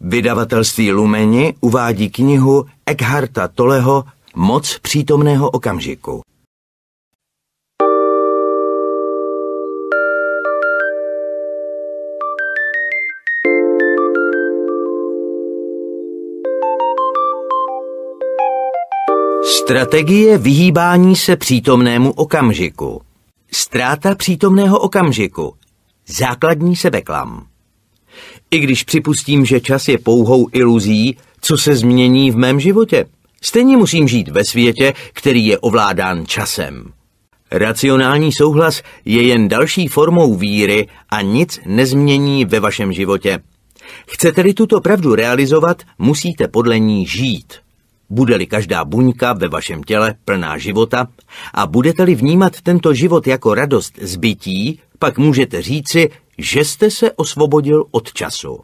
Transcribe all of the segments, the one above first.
Vydavatelství Lumeni uvádí knihu Eckharta Toleho Moc přítomného okamžiku. Strategie vyhýbání se přítomnému okamžiku. Stráta přítomného okamžiku. Základní sebeklam. I když připustím, že čas je pouhou iluzí, co se změní v mém životě? Stejně musím žít ve světě, který je ovládán časem. Racionální souhlas je jen další formou víry a nic nezmění ve vašem životě. Chcete-li tuto pravdu realizovat, musíte podle ní žít. Bude-li každá buňka ve vašem těle plná života a budete-li vnímat tento život jako radost zbytí, pak můžete říci, že jste se osvobodil od času.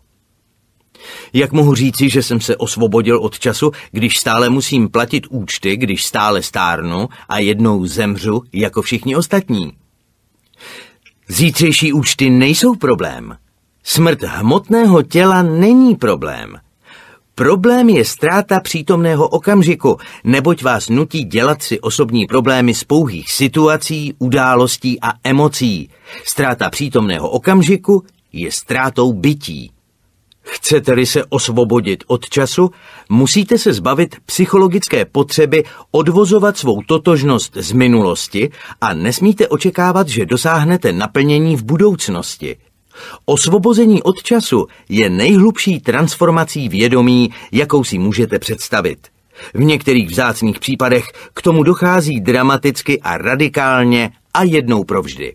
Jak mohu říci, že jsem se osvobodil od času, když stále musím platit účty, když stále stárnu a jednou zemřu jako všichni ostatní? Zítřejší účty nejsou problém. Smrt hmotného těla není problém. Problém je ztráta přítomného okamžiku, neboť vás nutí dělat si osobní problémy z pouhých situací, událostí a emocí. Ztráta přítomného okamžiku je ztrátou bytí. Chcete-li se osvobodit od času, musíte se zbavit psychologické potřeby odvozovat svou totožnost z minulosti a nesmíte očekávat, že dosáhnete naplnění v budoucnosti. Osvobození od času je nejhlubší transformací vědomí, jakou si můžete představit. V některých vzácných případech k tomu dochází dramaticky a radikálně a jednou provždy.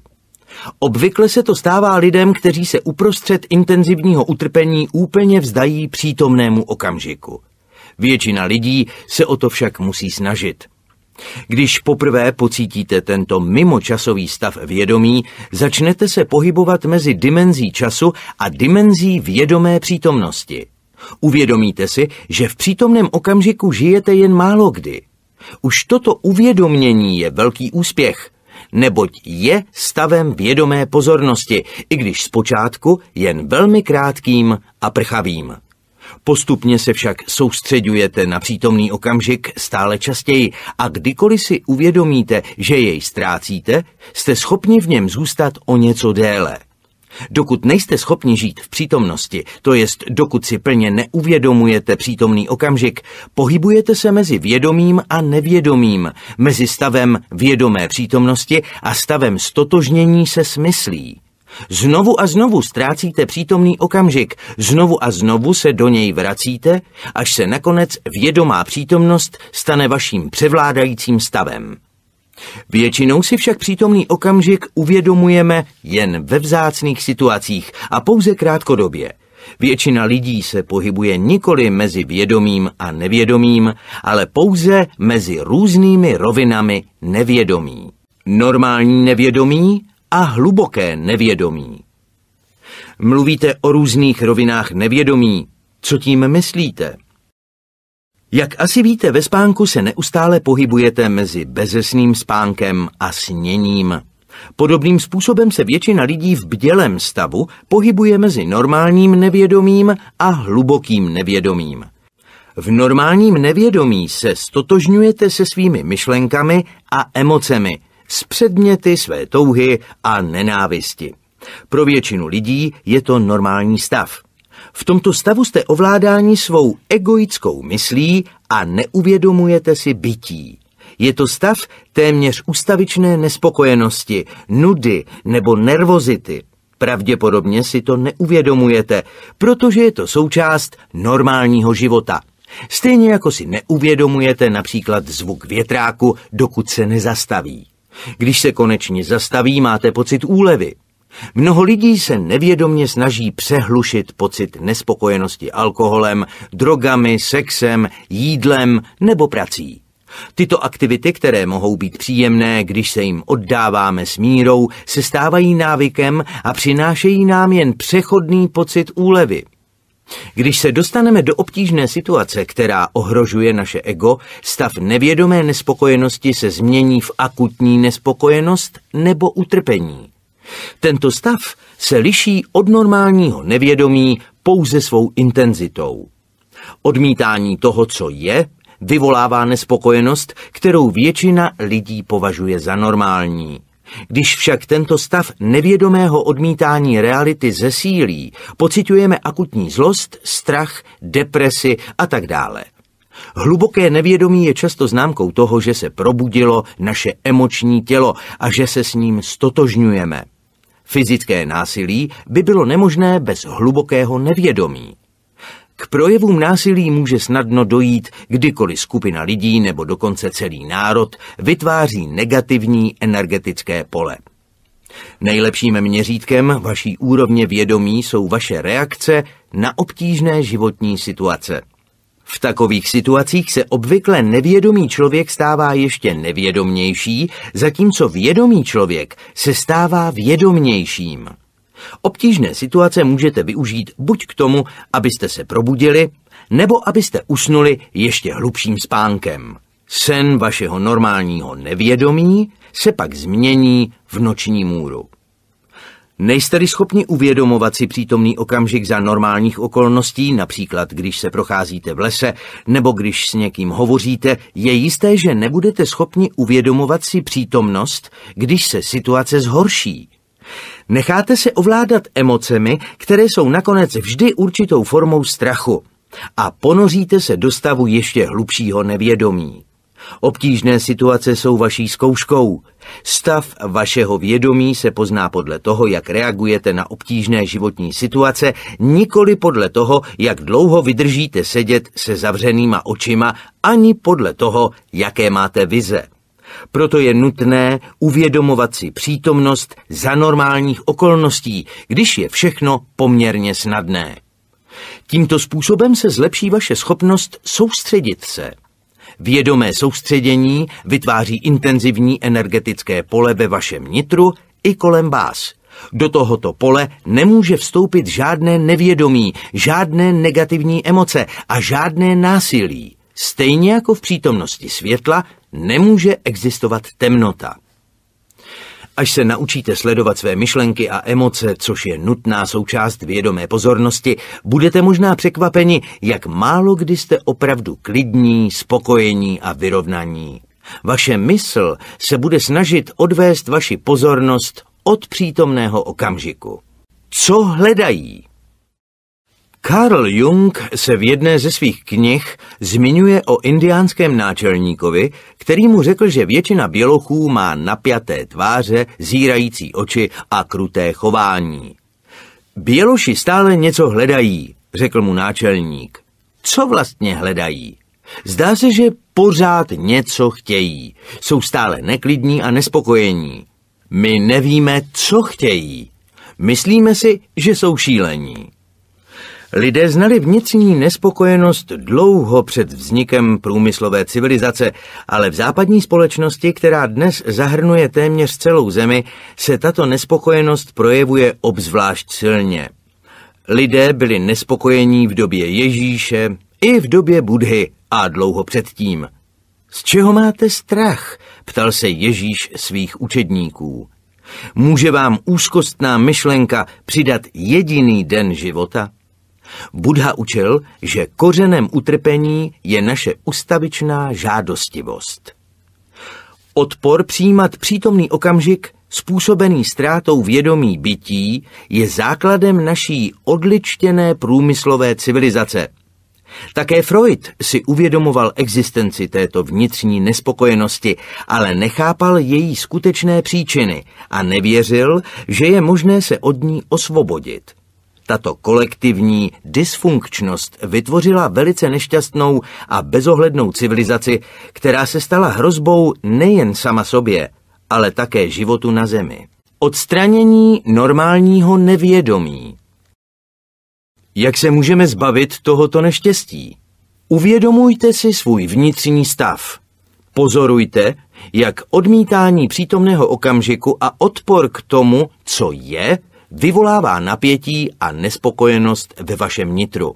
Obvykle se to stává lidem, kteří se uprostřed intenzivního utrpení úplně vzdají přítomnému okamžiku. Většina lidí se o to však musí snažit. Když poprvé pocítíte tento mimočasový stav vědomí, začnete se pohybovat mezi dimenzí času a dimenzí vědomé přítomnosti. Uvědomíte si, že v přítomném okamžiku žijete jen málo kdy. Už toto uvědomění je velký úspěch, neboť je stavem vědomé pozornosti, i když zpočátku jen velmi krátkým a prchavým. Postupně se však soustředujete na přítomný okamžik stále častěji a kdykoliv si uvědomíte, že jej ztrácíte, jste schopni v něm zůstat o něco déle. Dokud nejste schopni žít v přítomnosti, to jest dokud si plně neuvědomujete přítomný okamžik, pohybujete se mezi vědomým a nevědomým, mezi stavem vědomé přítomnosti a stavem stotožnění se smyslí. Znovu a znovu ztrácíte přítomný okamžik, znovu a znovu se do něj vracíte, až se nakonec vědomá přítomnost stane vaším převládajícím stavem. Většinou si však přítomný okamžik uvědomujeme jen ve vzácných situacích a pouze krátkodobě. Většina lidí se pohybuje nikoli mezi vědomým a nevědomým, ale pouze mezi různými rovinami nevědomí. Normální nevědomí a hluboké nevědomí. Mluvíte o různých rovinách nevědomí. Co tím myslíte? Jak asi víte, ve spánku se neustále pohybujete mezi bezesným spánkem a sněním. Podobným způsobem se většina lidí v bdělém stavu pohybuje mezi normálním nevědomím a hlubokým nevědomím. V normálním nevědomí se stotožňujete se svými myšlenkami a emocemi s předměty své touhy a nenávisti. Pro většinu lidí je to normální stav. V tomto stavu jste ovládáni svou egoickou myslí a neuvědomujete si bytí. Je to stav téměř ustavičné nespokojenosti, nudy nebo nervozity. Pravděpodobně si to neuvědomujete, protože je to součást normálního života. Stejně jako si neuvědomujete například zvuk větráku, dokud se nezastaví. Když se konečně zastaví, máte pocit úlevy. Mnoho lidí se nevědomně snaží přehlušit pocit nespokojenosti alkoholem, drogami, sexem, jídlem nebo prací. Tyto aktivity, které mohou být příjemné, když se jim oddáváme s mírou, se stávají návykem a přinášejí nám jen přechodný pocit úlevy. Když se dostaneme do obtížné situace, která ohrožuje naše ego, stav nevědomé nespokojenosti se změní v akutní nespokojenost nebo utrpení. Tento stav se liší od normálního nevědomí pouze svou intenzitou. Odmítání toho, co je, vyvolává nespokojenost, kterou většina lidí považuje za normální. Když však tento stav nevědomého odmítání reality zesílí, pocitujeme akutní zlost, strach, depresi a tak dále. Hluboké nevědomí je často známkou toho, že se probudilo naše emoční tělo a že se s ním stotožňujeme. Fyzické násilí by bylo nemožné bez hlubokého nevědomí. K projevům násilí může snadno dojít, kdykoliv skupina lidí nebo dokonce celý národ vytváří negativní energetické pole. Nejlepším měřítkem vaší úrovně vědomí jsou vaše reakce na obtížné životní situace. V takových situacích se obvykle nevědomý člověk stává ještě nevědomnější, zatímco vědomý člověk se stává vědomnějším. Obtížné situace můžete využít buď k tomu, abyste se probudili, nebo abyste usnuli ještě hlubším spánkem. Sen vašeho normálního nevědomí se pak změní v noční můru. Nejste-li schopni uvědomovat si přítomný okamžik za normálních okolností, například když se procházíte v lese nebo když s někým hovoříte, je jisté, že nebudete schopni uvědomovat si přítomnost, když se situace zhorší. Necháte se ovládat emocemi, které jsou nakonec vždy určitou formou strachu a ponoříte se do stavu ještě hlubšího nevědomí. Obtížné situace jsou vaší zkouškou. Stav vašeho vědomí se pozná podle toho, jak reagujete na obtížné životní situace, nikoli podle toho, jak dlouho vydržíte sedět se zavřenýma očima, ani podle toho, jaké máte vize. Proto je nutné uvědomovat si přítomnost za normálních okolností, když je všechno poměrně snadné. Tímto způsobem se zlepší vaše schopnost soustředit se. Vědomé soustředění vytváří intenzivní energetické pole ve vašem nitru i kolem vás. Do tohoto pole nemůže vstoupit žádné nevědomí, žádné negativní emoce a žádné násilí. Stejně jako v přítomnosti světla nemůže existovat temnota. Až se naučíte sledovat své myšlenky a emoce, což je nutná součást vědomé pozornosti, budete možná překvapeni, jak málo kdy jste opravdu klidní, spokojení a vyrovnaní. Vaše mysl se bude snažit odvést vaši pozornost od přítomného okamžiku. Co hledají? Karl Jung se v jedné ze svých knih zmiňuje o indiánském náčelníkovi, který mu řekl, že většina bělochů má napjaté tváře, zírající oči a kruté chování. Běloši stále něco hledají, řekl mu náčelník. Co vlastně hledají? Zdá se, že pořád něco chtějí. Jsou stále neklidní a nespokojení. My nevíme, co chtějí. Myslíme si, že jsou šílení. Lidé znali vnitřní nespokojenost dlouho před vznikem průmyslové civilizace, ale v západní společnosti, která dnes zahrnuje téměř celou zemi, se tato nespokojenost projevuje obzvlášť silně. Lidé byli nespokojení v době Ježíše i v době Budhy a dlouho předtím. Z čeho máte strach? ptal se Ježíš svých učedníků. Může vám úzkostná myšlenka přidat jediný den života? Budha učil, že kořenem utrpení je naše ustavičná žádostivost. Odpor přijímat přítomný okamžik způsobený ztrátou vědomí bytí je základem naší odličtěné průmyslové civilizace. Také Freud si uvědomoval existenci této vnitřní nespokojenosti, ale nechápal její skutečné příčiny a nevěřil, že je možné se od ní osvobodit. Tato kolektivní dysfunkčnost vytvořila velice nešťastnou a bezohlednou civilizaci, která se stala hrozbou nejen sama sobě, ale také životu na Zemi. Odstranění normálního nevědomí. Jak se můžeme zbavit tohoto neštěstí? Uvědomujte si svůj vnitřní stav. Pozorujte, jak odmítání přítomného okamžiku a odpor k tomu, co je, vyvolává napětí a nespokojenost ve vašem nitru.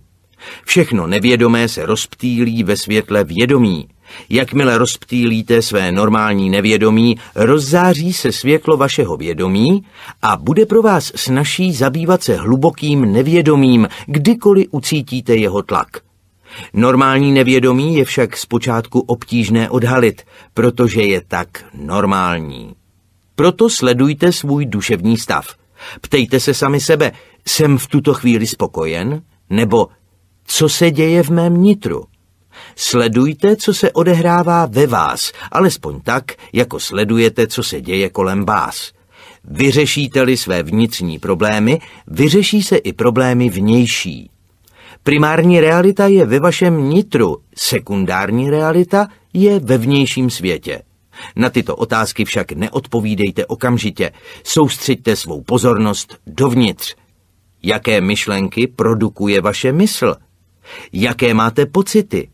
Všechno nevědomé se rozptýlí ve světle vědomí. Jakmile rozptýlíte své normální nevědomí, rozzáří se světlo vašeho vědomí a bude pro vás snaží zabývat se hlubokým nevědomím, kdykoliv ucítíte jeho tlak. Normální nevědomí je však zpočátku obtížné odhalit, protože je tak normální. Proto sledujte svůj duševní stav – Ptejte se sami sebe, jsem v tuto chvíli spokojen? Nebo co se děje v mém nitru? Sledujte, co se odehrává ve vás, alespoň tak, jako sledujete, co se děje kolem vás. Vyřešíte-li své vnitřní problémy, vyřeší se i problémy vnější. Primární realita je ve vašem nitru, sekundární realita je ve vnějším světě. Na tyto otázky však neodpovídejte okamžitě. Soustřeďte svou pozornost dovnitř. Jaké myšlenky produkuje vaše mysl? Jaké máte pocity?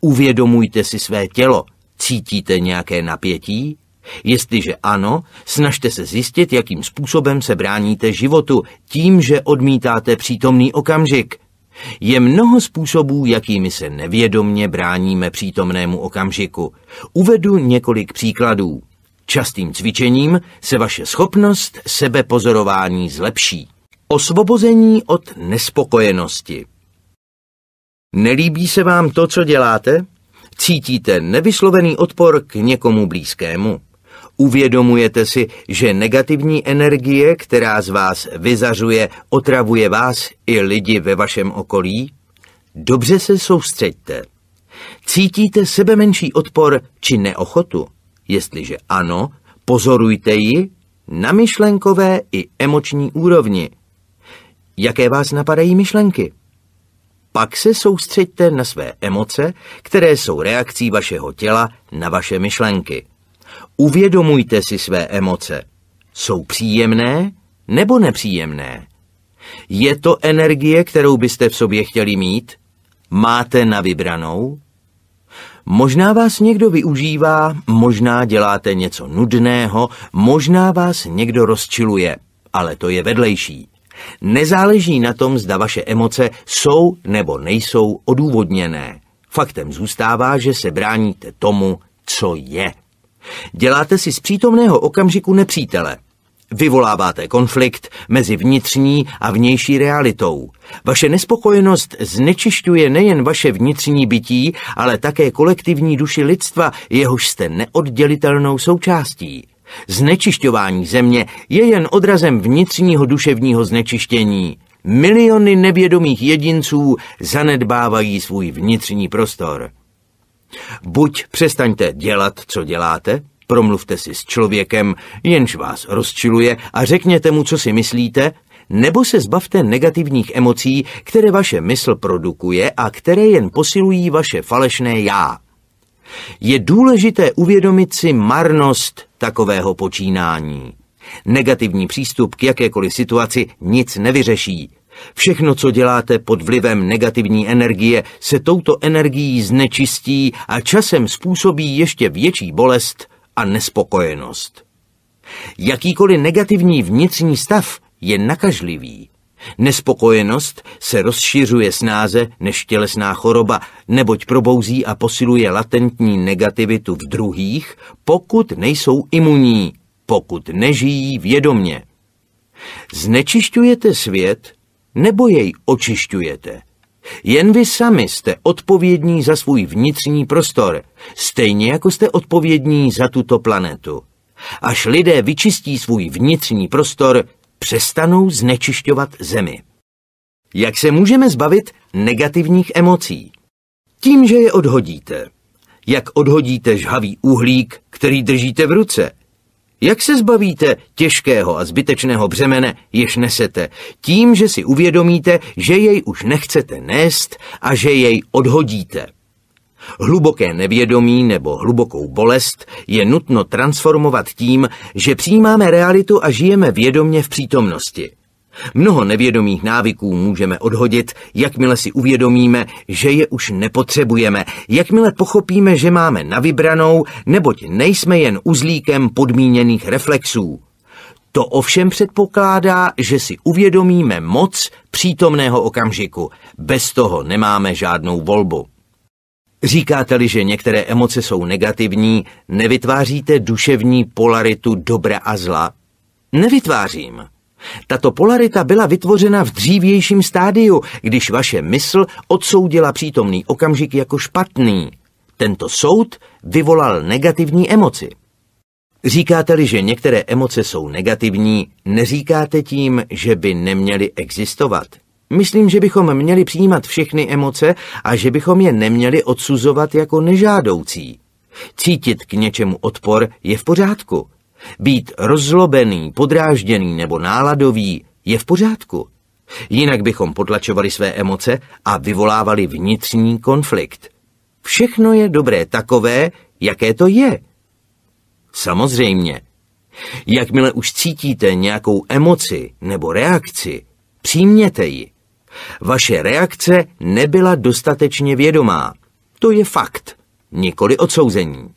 Uvědomujte si své tělo. Cítíte nějaké napětí? Jestliže ano, snažte se zjistit, jakým způsobem se bráníte životu tím, že odmítáte přítomný okamžik. Je mnoho způsobů, jakými se nevědomně bráníme přítomnému okamžiku. Uvedu několik příkladů. Častým cvičením se vaše schopnost sebepozorování zlepší. Osvobození od nespokojenosti. Nelíbí se vám to, co děláte? Cítíte nevyslovený odpor k někomu blízkému? Uvědomujete si, že negativní energie, která z vás vyzařuje, otravuje vás i lidi ve vašem okolí? Dobře se soustřeďte. Cítíte sebe menší odpor či neochotu? Jestliže ano, pozorujte ji na myšlenkové i emoční úrovni. Jaké vás napadají myšlenky? Pak se soustřeďte na své emoce, které jsou reakcí vašeho těla na vaše myšlenky. Uvědomujte si své emoce. Jsou příjemné nebo nepříjemné? Je to energie, kterou byste v sobě chtěli mít? Máte na vybranou? Možná vás někdo využívá, možná děláte něco nudného, možná vás někdo rozčiluje, ale to je vedlejší. Nezáleží na tom, zda vaše emoce jsou nebo nejsou odůvodněné. Faktem zůstává, že se bráníte tomu, co je. Děláte si z přítomného okamžiku nepřítele. Vyvoláváte konflikt mezi vnitřní a vnější realitou. Vaše nespokojenost znečišťuje nejen vaše vnitřní bytí, ale také kolektivní duši lidstva, jehož jste neoddělitelnou součástí. Znečišťování země je jen odrazem vnitřního duševního znečištění. Miliony nevědomých jedinců zanedbávají svůj vnitřní prostor. Buď přestaňte dělat, co děláte, promluvte si s člověkem, jenž vás rozčiluje a řekněte mu, co si myslíte, nebo se zbavte negativních emocí, které vaše mysl produkuje a které jen posilují vaše falešné já. Je důležité uvědomit si marnost takového počínání. Negativní přístup k jakékoliv situaci nic nevyřeší, Všechno, co děláte pod vlivem negativní energie, se touto energií znečistí a časem způsobí ještě větší bolest a nespokojenost. Jakýkoliv negativní vnitřní stav je nakažlivý. Nespokojenost se rozšiřuje snáze než tělesná choroba, neboť probouzí a posiluje latentní negativitu v druhých, pokud nejsou imunní, pokud nežijí vědomně. Znečišťujete svět nebo jej očišťujete? Jen vy sami jste odpovědní za svůj vnitřní prostor, stejně jako jste odpovědní za tuto planetu. Až lidé vyčistí svůj vnitřní prostor, přestanou znečišťovat zemi. Jak se můžeme zbavit negativních emocí? Tím, že je odhodíte. Jak odhodíte žhavý uhlík, který držíte v ruce – jak se zbavíte těžkého a zbytečného břemene, jež nesete, tím, že si uvědomíte, že jej už nechcete nést a že jej odhodíte? Hluboké nevědomí nebo hlubokou bolest je nutno transformovat tím, že přijímáme realitu a žijeme vědomně v přítomnosti. Mnoho nevědomých návyků můžeme odhodit, jakmile si uvědomíme, že je už nepotřebujeme, jakmile pochopíme, že máme na vybranou, neboť nejsme jen uzlíkem podmíněných reflexů. To ovšem předpokládá, že si uvědomíme moc přítomného okamžiku. Bez toho nemáme žádnou volbu. Říkáte-li, že některé emoce jsou negativní, nevytváříte duševní polaritu dobra a zla? Nevytvářím. Tato polarita byla vytvořena v dřívějším stádiu, když vaše mysl odsoudila přítomný okamžik jako špatný. Tento soud vyvolal negativní emoci. Říkáte-li, že některé emoce jsou negativní, neříkáte tím, že by neměly existovat. Myslím, že bychom měli přijímat všechny emoce a že bychom je neměli odsuzovat jako nežádoucí. Cítit k něčemu odpor je v pořádku. Být rozlobený, podrážděný nebo náladový je v pořádku. Jinak bychom potlačovali své emoce a vyvolávali vnitřní konflikt. Všechno je dobré takové, jaké to je. Samozřejmě. Jakmile už cítíte nějakou emoci nebo reakci, přijměte ji. Vaše reakce nebyla dostatečně vědomá. To je fakt, nikoli odsouzení.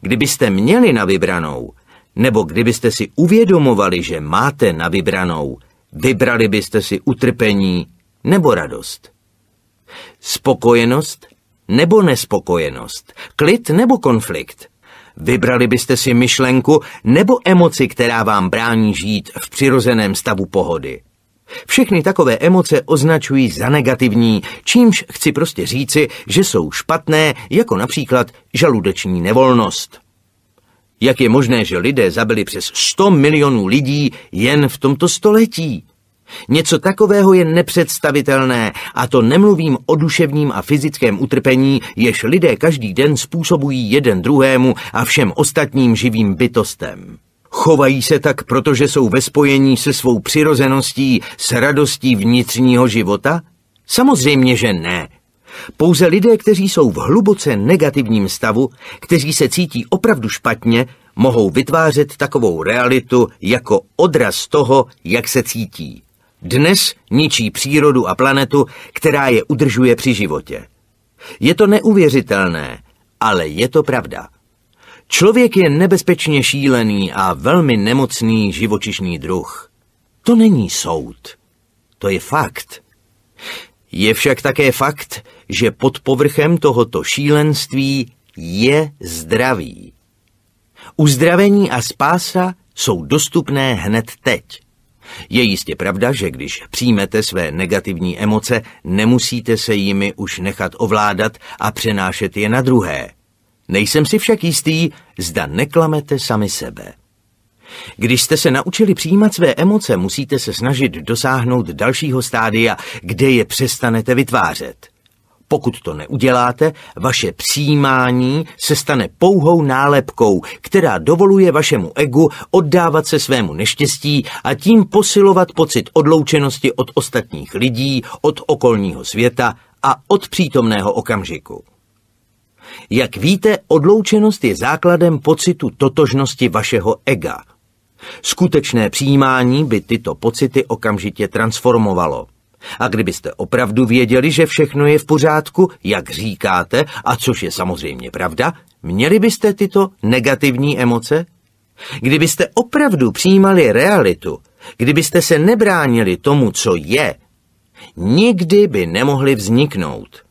Kdybyste měli na vybranou, nebo kdybyste si uvědomovali, že máte na vybranou, vybrali byste si utrpení nebo radost. Spokojenost nebo nespokojenost, klid nebo konflikt. Vybrali byste si myšlenku nebo emoci, která vám brání žít v přirozeném stavu pohody. Všechny takové emoce označují za negativní, čímž chci prostě říci, že jsou špatné, jako například žaludeční nevolnost. Jak je možné, že lidé zabili přes 100 milionů lidí jen v tomto století? Něco takového je nepředstavitelné a to nemluvím o duševním a fyzickém utrpení, jež lidé každý den způsobují jeden druhému a všem ostatním živým bytostem. Chovají se tak, protože jsou ve spojení se svou přirozeností, s radostí vnitřního života? Samozřejmě, že ne. Pouze lidé, kteří jsou v hluboce negativním stavu, kteří se cítí opravdu špatně, mohou vytvářet takovou realitu jako odraz toho, jak se cítí. Dnes ničí přírodu a planetu, která je udržuje při životě. Je to neuvěřitelné, ale je to pravda. Člověk je nebezpečně šílený a velmi nemocný živočišný druh. To není soud. To je fakt. Je však také fakt, že pod povrchem tohoto šílenství je zdraví. Uzdravení a spása jsou dostupné hned teď. Je jistě pravda, že když přijmete své negativní emoce, nemusíte se jimi už nechat ovládat a přenášet je na druhé. Nejsem si však jistý, zda neklamete sami sebe. Když jste se naučili přijímat své emoce, musíte se snažit dosáhnout dalšího stádia, kde je přestanete vytvářet. Pokud to neuděláte, vaše přijímání se stane pouhou nálepkou, která dovoluje vašemu egu oddávat se svému neštěstí a tím posilovat pocit odloučenosti od ostatních lidí, od okolního světa a od přítomného okamžiku. Jak víte, odloučenost je základem pocitu totožnosti vašeho ega. Skutečné přijímání by tyto pocity okamžitě transformovalo. A kdybyste opravdu věděli, že všechno je v pořádku, jak říkáte, a což je samozřejmě pravda, měli byste tyto negativní emoce? Kdybyste opravdu přijímali realitu, kdybyste se nebránili tomu, co je, nikdy by nemohli vzniknout.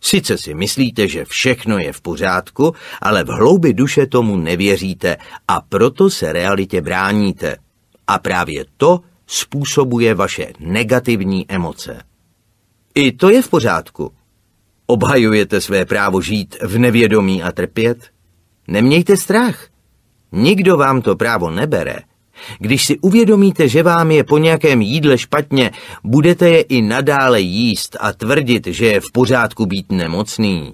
Sice si myslíte, že všechno je v pořádku, ale v hloubi duše tomu nevěříte a proto se realitě bráníte. A právě to způsobuje vaše negativní emoce. I to je v pořádku. Obhajujete své právo žít v nevědomí a trpět? Nemějte strach. Nikdo vám to právo nebere. Když si uvědomíte, že vám je po nějakém jídle špatně, budete je i nadále jíst a tvrdit, že je v pořádku být nemocný.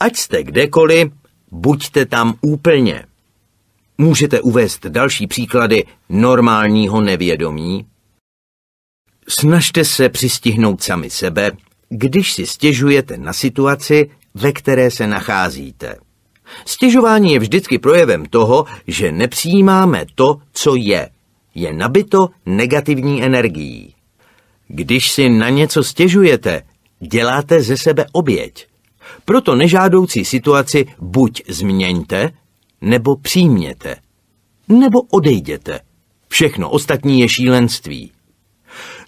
Ať jste kdekoliv, buďte tam úplně. Můžete uvést další příklady normálního nevědomí? Snažte se přistihnout sami sebe, když si stěžujete na situaci, ve které se nacházíte. Stěžování je vždycky projevem toho, že nepřijímáme to, co je. Je nabito negativní energií. Když si na něco stěžujete, děláte ze sebe oběť. Proto nežádoucí situaci buď změňte, nebo přijměte, nebo odejděte. Všechno ostatní je šílenství.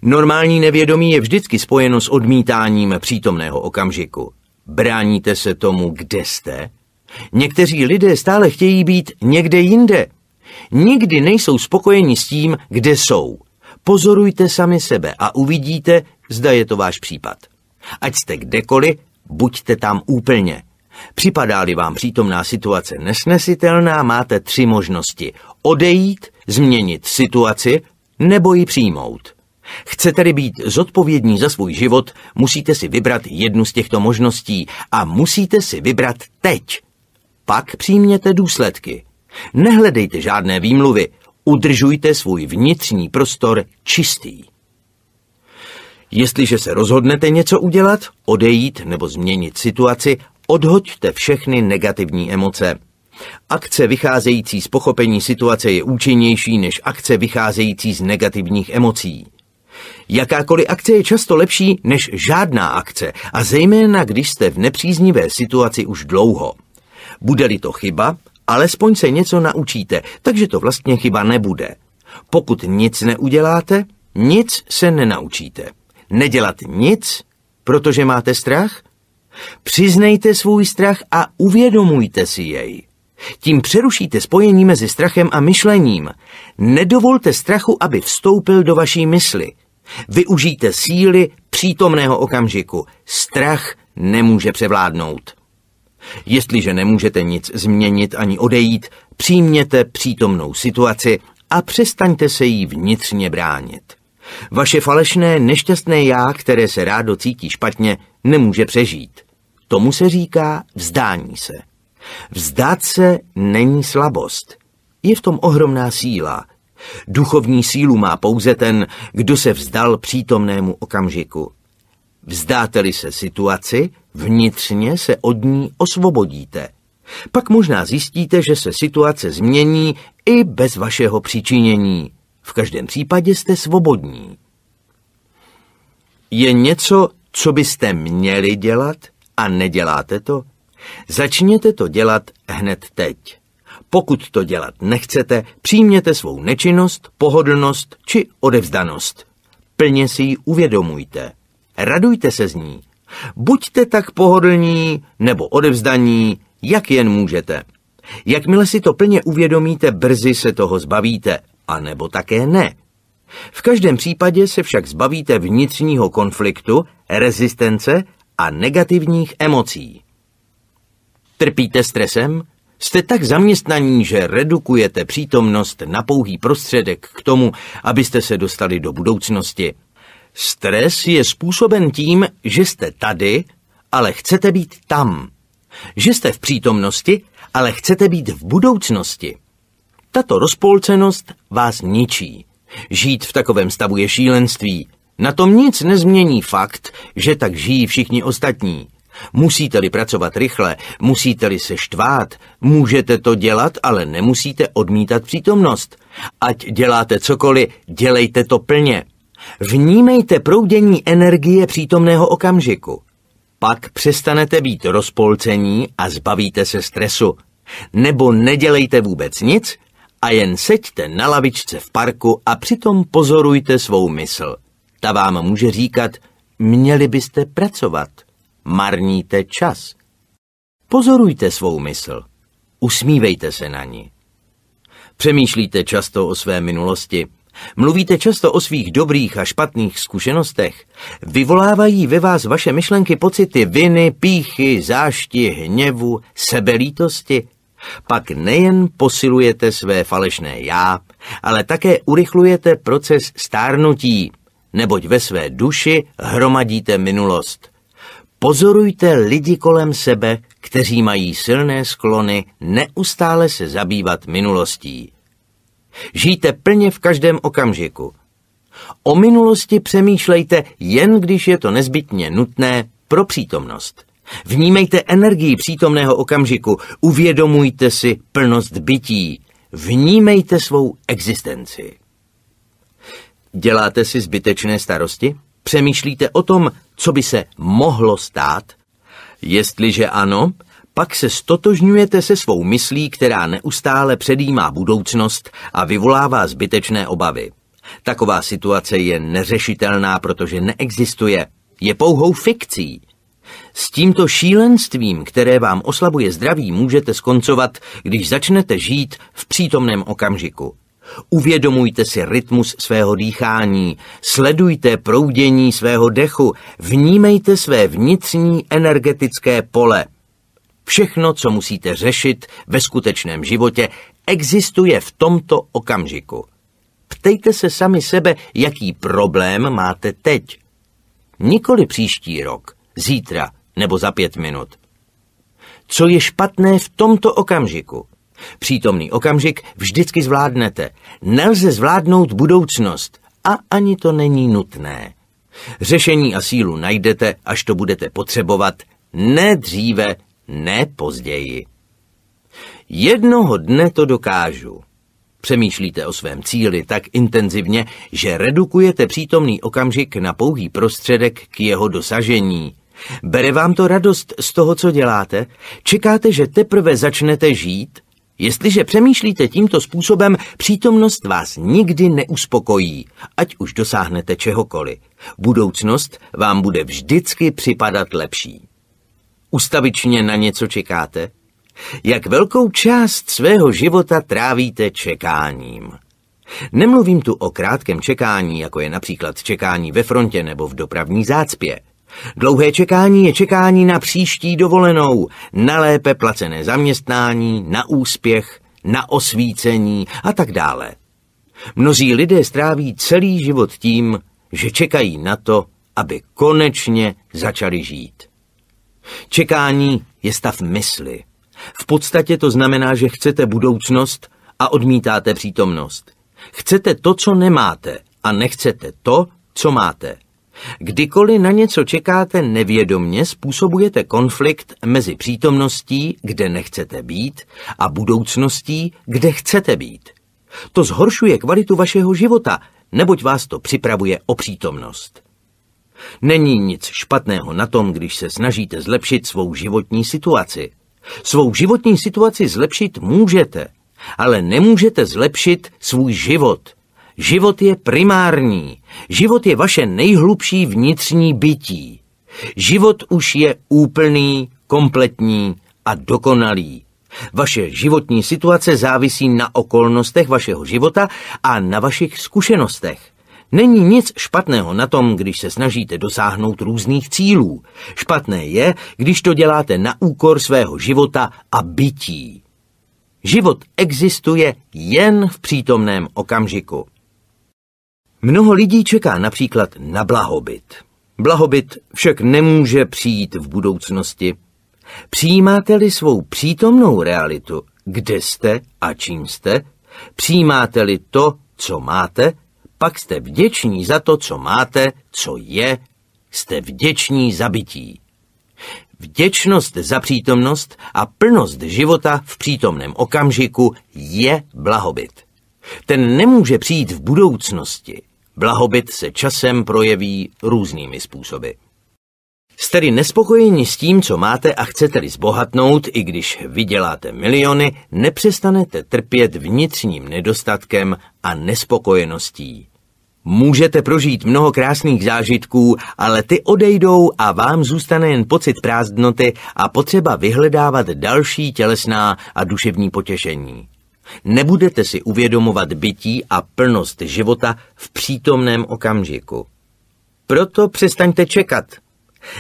Normální nevědomí je vždycky spojeno s odmítáním přítomného okamžiku. Bráníte se tomu, kde jste? Někteří lidé stále chtějí být někde jinde. Nikdy nejsou spokojeni s tím, kde jsou. Pozorujte sami sebe a uvidíte, zda je to váš případ. Ať jste kdekoliv, buďte tam úplně. Připadá-li vám přítomná situace nesnesitelná, máte tři možnosti. Odejít, změnit situaci nebo ji přijmout. Chcete-li být zodpovědní za svůj život, musíte si vybrat jednu z těchto možností a musíte si vybrat teď. Pak přijměte důsledky. Nehledejte žádné výmluvy, udržujte svůj vnitřní prostor čistý. Jestliže se rozhodnete něco udělat, odejít nebo změnit situaci, odhoďte všechny negativní emoce. Akce vycházející z pochopení situace je účinnější než akce vycházející z negativních emocí. Jakákoliv akce je často lepší než žádná akce a zejména když jste v nepříznivé situaci už dlouho. Bude-li to chyba, alespoň se něco naučíte, takže to vlastně chyba nebude. Pokud nic neuděláte, nic se nenaučíte. Nedělat nic, protože máte strach? Přiznejte svůj strach a uvědomujte si jej. Tím přerušíte spojení mezi strachem a myšlením. Nedovolte strachu, aby vstoupil do vaší mysli – Využijte síly přítomného okamžiku. Strach nemůže převládnout. Jestliže nemůžete nic změnit ani odejít, přijměte přítomnou situaci a přestaňte se jí vnitřně bránit. Vaše falešné, nešťastné já, které se rádo cítí špatně, nemůže přežít. Tomu se říká vzdání se. Vzdát se není slabost. Je v tom ohromná síla – Duchovní sílu má pouze ten, kdo se vzdal přítomnému okamžiku. Vzdáte-li se situaci, vnitřně se od ní osvobodíte. Pak možná zjistíte, že se situace změní i bez vašeho přičinění. V každém případě jste svobodní. Je něco, co byste měli dělat a neděláte to? Začněte to dělat hned teď. Pokud to dělat nechcete, přijměte svou nečinnost, pohodlnost či odevzdanost. Plně si ji uvědomujte. Radujte se z ní. Buďte tak pohodlní nebo odevzdaní, jak jen můžete. Jakmile si to plně uvědomíte, brzy se toho zbavíte, a nebo také ne. V každém případě se však zbavíte vnitřního konfliktu, rezistence a negativních emocí. Trpíte stresem? Jste tak zaměstnaní, že redukujete přítomnost na pouhý prostředek k tomu, abyste se dostali do budoucnosti. Stres je způsoben tím, že jste tady, ale chcete být tam. Že jste v přítomnosti, ale chcete být v budoucnosti. Tato rozpolcenost vás ničí. Žít v takovém stavu je šílenství. Na tom nic nezmění fakt, že tak žijí všichni ostatní. Musíte-li pracovat rychle, musíte-li se štvát, můžete to dělat, ale nemusíte odmítat přítomnost. Ať děláte cokoliv, dělejte to plně. Vnímejte proudění energie přítomného okamžiku. Pak přestanete být rozpolcení a zbavíte se stresu. Nebo nedělejte vůbec nic a jen seďte na lavičce v parku a přitom pozorujte svou mysl. Ta vám může říkat, měli byste pracovat marníte čas. Pozorujte svou mysl, usmívejte se na ní. Přemýšlíte často o své minulosti, mluvíte často o svých dobrých a špatných zkušenostech, vyvolávají ve vás vaše myšlenky pocity viny, píchy, zášti, hněvu, sebelítosti, pak nejen posilujete své falešné já, ale také urychlujete proces stárnutí, neboť ve své duši hromadíte minulost. Pozorujte lidi kolem sebe, kteří mají silné sklony neustále se zabývat minulostí. Žijte plně v každém okamžiku. O minulosti přemýšlejte jen, když je to nezbytně nutné pro přítomnost. Vnímejte energii přítomného okamžiku, uvědomujte si plnost bytí, vnímejte svou existenci. Děláte si zbytečné starosti? Přemýšlíte o tom, co by se mohlo stát? Jestliže ano, pak se stotožňujete se svou myslí, která neustále předjímá budoucnost a vyvolává zbytečné obavy. Taková situace je neřešitelná, protože neexistuje. Je pouhou fikcí. S tímto šílenstvím, které vám oslabuje zdraví, můžete skoncovat, když začnete žít v přítomném okamžiku. Uvědomujte si rytmus svého dýchání, sledujte proudění svého dechu, vnímejte své vnitřní energetické pole. Všechno, co musíte řešit ve skutečném životě, existuje v tomto okamžiku. Ptejte se sami sebe, jaký problém máte teď. Nikoli příští rok, zítra nebo za pět minut. Co je špatné v tomto okamžiku? Přítomný okamžik vždycky zvládnete. Nelze zvládnout budoucnost a ani to není nutné. Řešení a sílu najdete, až to budete potřebovat, ne dříve, ne později. Jednoho dne to dokážu. Přemýšlíte o svém cíli tak intenzivně, že redukujete přítomný okamžik na pouhý prostředek k jeho dosažení. Bere vám to radost z toho, co děláte? Čekáte, že teprve začnete žít? Jestliže přemýšlíte tímto způsobem, přítomnost vás nikdy neuspokojí, ať už dosáhnete čehokoliv. Budoucnost vám bude vždycky připadat lepší. Ustavičně na něco čekáte? Jak velkou část svého života trávíte čekáním? Nemluvím tu o krátkém čekání, jako je například čekání ve frontě nebo v dopravní zácpě – Dlouhé čekání je čekání na příští dovolenou, na lépe placené zaměstnání, na úspěch, na osvícení a tak dále. Mnozí lidé stráví celý život tím, že čekají na to, aby konečně začali žít. Čekání je stav mysli. V podstatě to znamená, že chcete budoucnost a odmítáte přítomnost. Chcete to, co nemáte a nechcete to, co máte. Kdykoliv na něco čekáte nevědomně, způsobujete konflikt mezi přítomností, kde nechcete být, a budoucností, kde chcete být. To zhoršuje kvalitu vašeho života, neboť vás to připravuje o přítomnost. Není nic špatného na tom, když se snažíte zlepšit svou životní situaci. Svou životní situaci zlepšit můžete, ale nemůžete zlepšit svůj život. Život je primární. Život je vaše nejhlubší vnitřní bytí. Život už je úplný, kompletní a dokonalý. Vaše životní situace závisí na okolnostech vašeho života a na vašich zkušenostech. Není nic špatného na tom, když se snažíte dosáhnout různých cílů. Špatné je, když to děláte na úkor svého života a bytí. Život existuje jen v přítomném okamžiku. Mnoho lidí čeká například na blahobyt. Blahobyt však nemůže přijít v budoucnosti. Přijímáte-li svou přítomnou realitu, kde jste a čím jste, přijímáte-li to, co máte, pak jste vděční za to, co máte, co je, jste vděční za bytí. Vděčnost za přítomnost a plnost života v přítomném okamžiku je blahobyt. Ten nemůže přijít v budoucnosti. Blahobyt se časem projeví různými způsoby. Jste tedy nespokojeni s tím, co máte a chcete-li zbohatnout, i když vyděláte miliony, nepřestanete trpět vnitřním nedostatkem a nespokojeností. Můžete prožít mnoho krásných zážitků, ale ty odejdou a vám zůstane jen pocit prázdnoty a potřeba vyhledávat další tělesná a duševní potěšení. Nebudete si uvědomovat bytí a plnost života v přítomném okamžiku. Proto přestaňte čekat.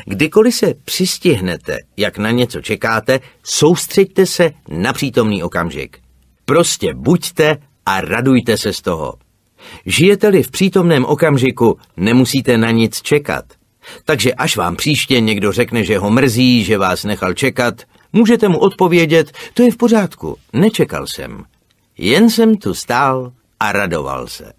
Kdykoliv se přistihnete, jak na něco čekáte, soustřeďte se na přítomný okamžik. Prostě buďte a radujte se z toho. Žijete-li v přítomném okamžiku, nemusíte na nic čekat. Takže až vám příště někdo řekne, že ho mrzí, že vás nechal čekat, můžete mu odpovědět, to je v pořádku, nečekal jsem. Jen jsem tu stál a radoval se.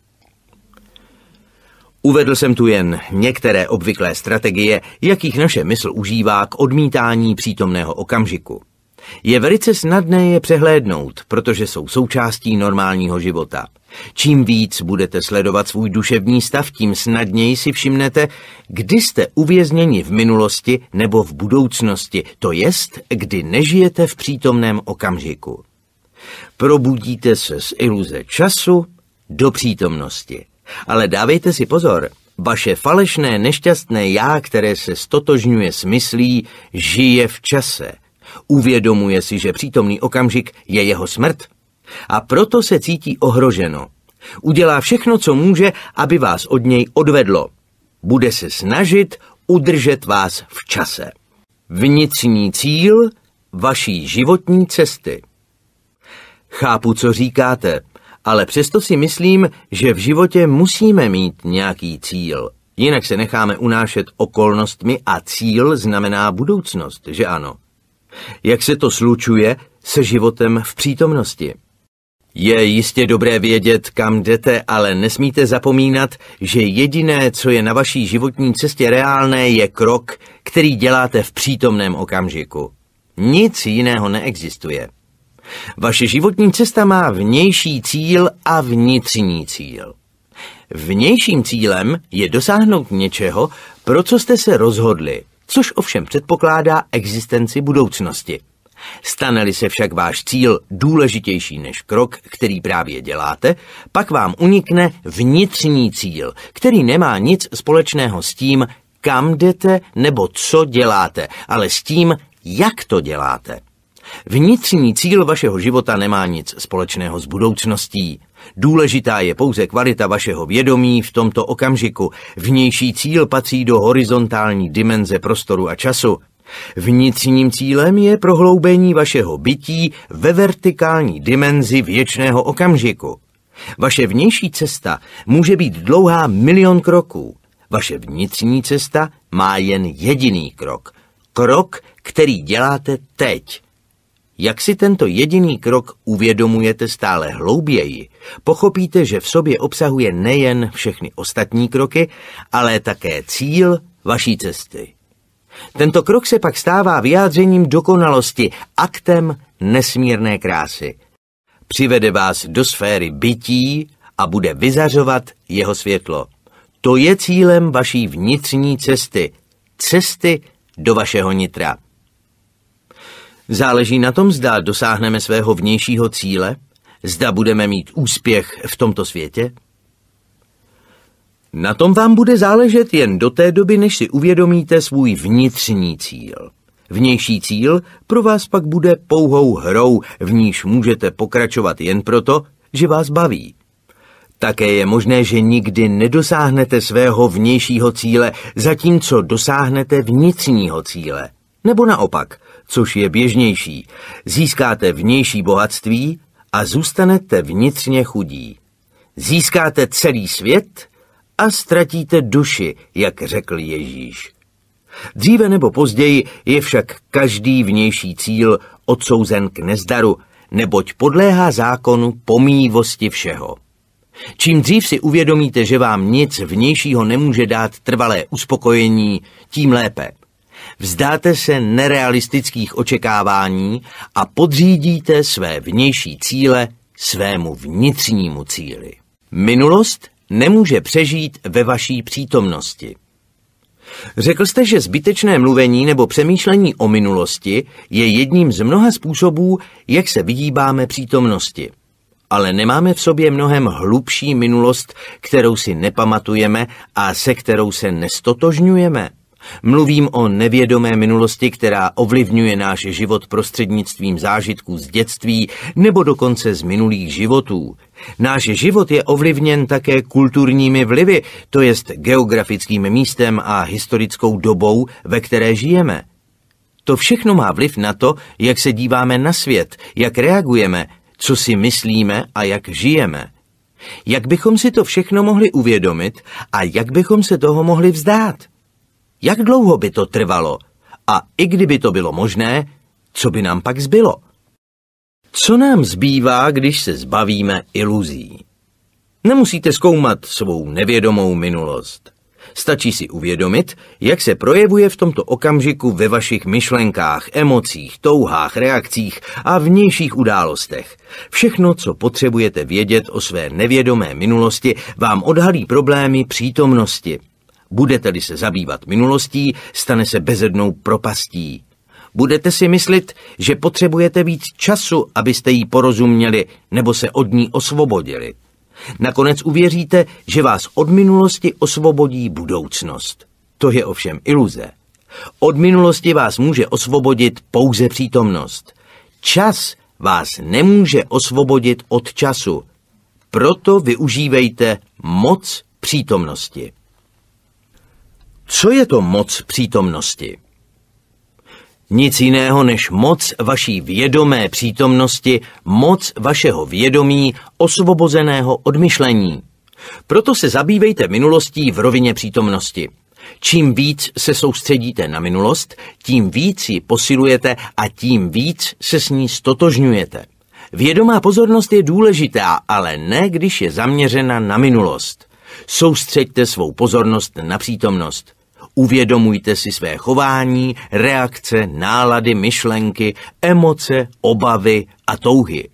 Uvedl jsem tu jen některé obvyklé strategie, jakých naše mysl užívá k odmítání přítomného okamžiku. Je velice snadné je přehlédnout, protože jsou součástí normálního života. Čím víc budete sledovat svůj duševní stav, tím snadněji si všimnete, kdy jste uvězněni v minulosti nebo v budoucnosti, to jest, kdy nežijete v přítomném okamžiku. Probudíte se z iluze času do přítomnosti. Ale dávejte si pozor, vaše falešné nešťastné já, které se stotožňuje s myslí, žije v čase. Uvědomuje si, že přítomný okamžik je jeho smrt a proto se cítí ohroženo. Udělá všechno, co může, aby vás od něj odvedlo. Bude se snažit udržet vás v čase. Vnitřní cíl vaší životní cesty. Chápu, co říkáte, ale přesto si myslím, že v životě musíme mít nějaký cíl. Jinak se necháme unášet okolnostmi a cíl znamená budoucnost, že ano? Jak se to slučuje se životem v přítomnosti? Je jistě dobré vědět, kam jdete, ale nesmíte zapomínat, že jediné, co je na vaší životní cestě reálné, je krok, který děláte v přítomném okamžiku. Nic jiného neexistuje. Vaše životní cesta má vnější cíl a vnitřní cíl. Vnějším cílem je dosáhnout něčeho, pro co jste se rozhodli, což ovšem předpokládá existenci budoucnosti. Stane-li se však váš cíl důležitější než krok, který právě děláte, pak vám unikne vnitřní cíl, který nemá nic společného s tím, kam jdete nebo co děláte, ale s tím, jak to děláte. Vnitřní cíl vašeho života nemá nic společného s budoucností. Důležitá je pouze kvalita vašeho vědomí v tomto okamžiku. Vnější cíl patří do horizontální dimenze prostoru a času. Vnitřním cílem je prohloubení vašeho bytí ve vertikální dimenzi věčného okamžiku. Vaše vnější cesta může být dlouhá milion kroků. Vaše vnitřní cesta má jen jediný krok. Krok, který děláte teď – jak si tento jediný krok uvědomujete stále hlouběji, pochopíte, že v sobě obsahuje nejen všechny ostatní kroky, ale také cíl vaší cesty. Tento krok se pak stává vyjádřením dokonalosti, aktem nesmírné krásy. Přivede vás do sféry bytí a bude vyzařovat jeho světlo. To je cílem vaší vnitřní cesty, cesty do vašeho nitra. Záleží na tom, zda dosáhneme svého vnějšího cíle, zda budeme mít úspěch v tomto světě. Na tom vám bude záležet jen do té doby, než si uvědomíte svůj vnitřní cíl. Vnější cíl pro vás pak bude pouhou hrou, v níž můžete pokračovat jen proto, že vás baví. Také je možné, že nikdy nedosáhnete svého vnějšího cíle, zatímco dosáhnete vnitřního cíle. Nebo naopak, což je běžnější, získáte vnější bohatství a zůstanete vnitřně chudí. Získáte celý svět a ztratíte duši, jak řekl Ježíš. Dříve nebo později je však každý vnější cíl odsouzen k nezdaru, neboť podléhá zákonu pomíjivosti všeho. Čím dřív si uvědomíte, že vám nic vnějšího nemůže dát trvalé uspokojení, tím lépe – Vzdáte se nerealistických očekávání a podřídíte své vnější cíle svému vnitřnímu cíli. Minulost nemůže přežít ve vaší přítomnosti. Řekl jste, že zbytečné mluvení nebo přemýšlení o minulosti je jedním z mnoha způsobů, jak se vyhýbáme přítomnosti. Ale nemáme v sobě mnohem hlubší minulost, kterou si nepamatujeme a se kterou se nestotožňujeme. Mluvím o nevědomé minulosti, která ovlivňuje náš život prostřednictvím zážitků z dětství nebo dokonce z minulých životů. Náš život je ovlivněn také kulturními vlivy, to jest geografickým místem a historickou dobou, ve které žijeme. To všechno má vliv na to, jak se díváme na svět, jak reagujeme, co si myslíme a jak žijeme. Jak bychom si to všechno mohli uvědomit a jak bychom se toho mohli vzdát? Jak dlouho by to trvalo? A i kdyby to bylo možné, co by nám pak zbylo? Co nám zbývá, když se zbavíme iluzí? Nemusíte zkoumat svou nevědomou minulost. Stačí si uvědomit, jak se projevuje v tomto okamžiku ve vašich myšlenkách, emocích, touhách, reakcích a vnějších událostech. Všechno, co potřebujete vědět o své nevědomé minulosti, vám odhalí problémy přítomnosti. Budete-li se zabývat minulostí, stane se bezednou propastí. Budete si myslit, že potřebujete víc času, abyste jí porozuměli nebo se od ní osvobodili. Nakonec uvěříte, že vás od minulosti osvobodí budoucnost. To je ovšem iluze. Od minulosti vás může osvobodit pouze přítomnost. Čas vás nemůže osvobodit od času. Proto využívejte moc přítomnosti. Co je to moc přítomnosti? Nic jiného než moc vaší vědomé přítomnosti, moc vašeho vědomí, osvobozeného od myšlení. Proto se zabývejte minulostí v rovině přítomnosti. Čím víc se soustředíte na minulost, tím víc ji posilujete a tím víc se s ní stotožňujete. Vědomá pozornost je důležitá, ale ne, když je zaměřena na minulost. Soustřeďte svou pozornost na přítomnost. Uvědomujte si své chování, reakce, nálady, myšlenky, emoce, obavy a touhy.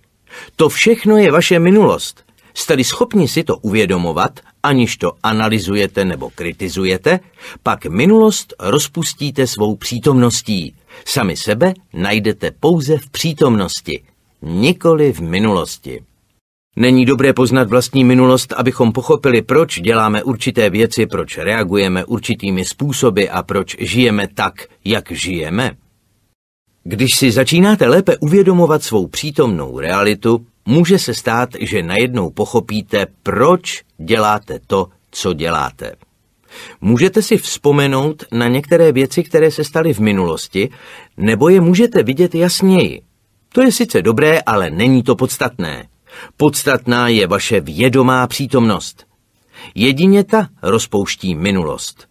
To všechno je vaše minulost. Jste-li schopni si to uvědomovat, aniž to analyzujete nebo kritizujete, pak minulost rozpustíte svou přítomností. Sami sebe najdete pouze v přítomnosti, nikoli v minulosti. Není dobré poznat vlastní minulost, abychom pochopili, proč děláme určité věci, proč reagujeme určitými způsoby a proč žijeme tak, jak žijeme. Když si začínáte lépe uvědomovat svou přítomnou realitu, může se stát, že najednou pochopíte, proč děláte to, co děláte. Můžete si vzpomenout na některé věci, které se staly v minulosti, nebo je můžete vidět jasněji. To je sice dobré, ale není to podstatné. Podstatná je vaše vědomá přítomnost. Jedině ta rozpouští minulost.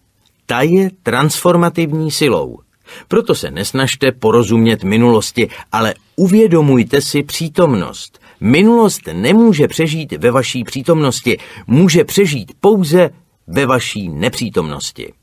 Ta je transformativní silou. Proto se nesnažte porozumět minulosti, ale uvědomujte si přítomnost. Minulost nemůže přežít ve vaší přítomnosti, může přežít pouze ve vaší nepřítomnosti.